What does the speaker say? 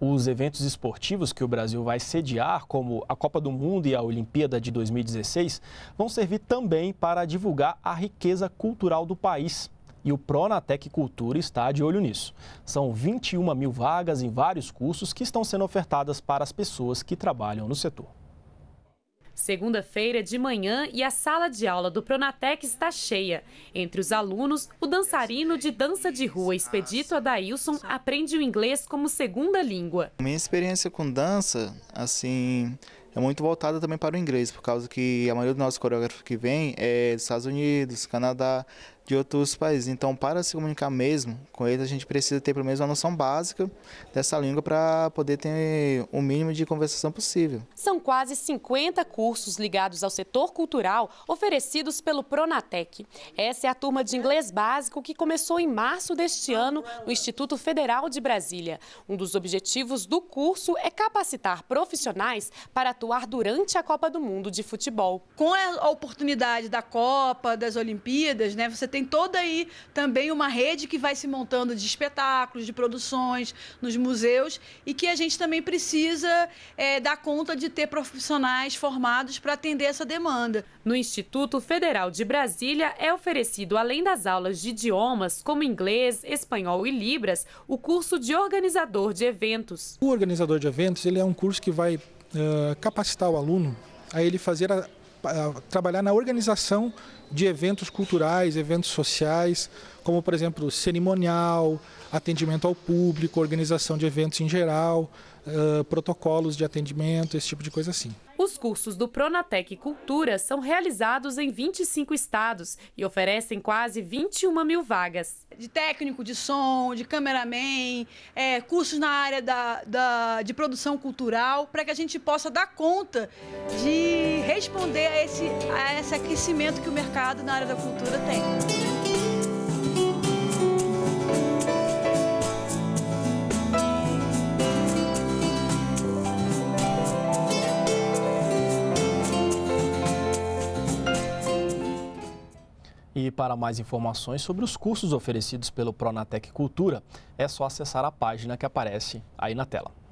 os eventos esportivos que o Brasil vai sediar, como a Copa do Mundo e a Olimpíada de 2016, vão servir também para divulgar a riqueza cultural do país. E o Pronatec Cultura está de olho nisso. São 21 mil vagas em vários cursos que estão sendo ofertadas para as pessoas que trabalham no setor. Segunda-feira de manhã e a sala de aula do Pronatec está cheia. Entre os alunos, o dançarino de dança de rua Expedito Adailson aprende o inglês como segunda língua. Minha experiência com dança, assim, é muito voltada também para o inglês, por causa que a maioria dos nossos coreógrafos que vem é dos Estados Unidos, Canadá, de outros países. Então, para se comunicar mesmo com eles, a gente precisa ter pelo menos uma noção básica dessa língua para poder ter o mínimo de conversação possível. São quase 50 cursos ligados ao setor cultural oferecidos pelo Pronatec. Essa é a turma de inglês básico que começou em março deste ano no Instituto Federal de Brasília. Um dos objetivos do curso é capacitar profissionais para atuar durante a Copa do Mundo de Futebol. Com a oportunidade da Copa, das Olimpíadas, né, você tem tem toda aí também uma rede que vai se montando de espetáculos, de produções nos museus e que a gente também precisa é, dar conta de ter profissionais formados para atender essa demanda. No Instituto Federal de Brasília é oferecido, além das aulas de idiomas como inglês, espanhol e libras, o curso de organizador de eventos. O organizador de eventos ele é um curso que vai uh, capacitar o aluno a ele fazer a ah, trabalhar na organização de eventos culturais, eventos sociais, como por exemplo cerimonial, atendimento ao público, organização de eventos em geral, ah, protocolos de atendimento, esse tipo de coisa assim. Os cursos do Pronatec Cultura são realizados em 25 estados e oferecem quase 21 mil vagas. De técnico de som, de cameraman, é, cursos na área da, da de produção cultural, para que a gente possa dar conta de responder a esse, a esse aquecimento que o mercado na área da cultura tem. E para mais informações sobre os cursos oferecidos pelo Pronatec Cultura, é só acessar a página que aparece aí na tela.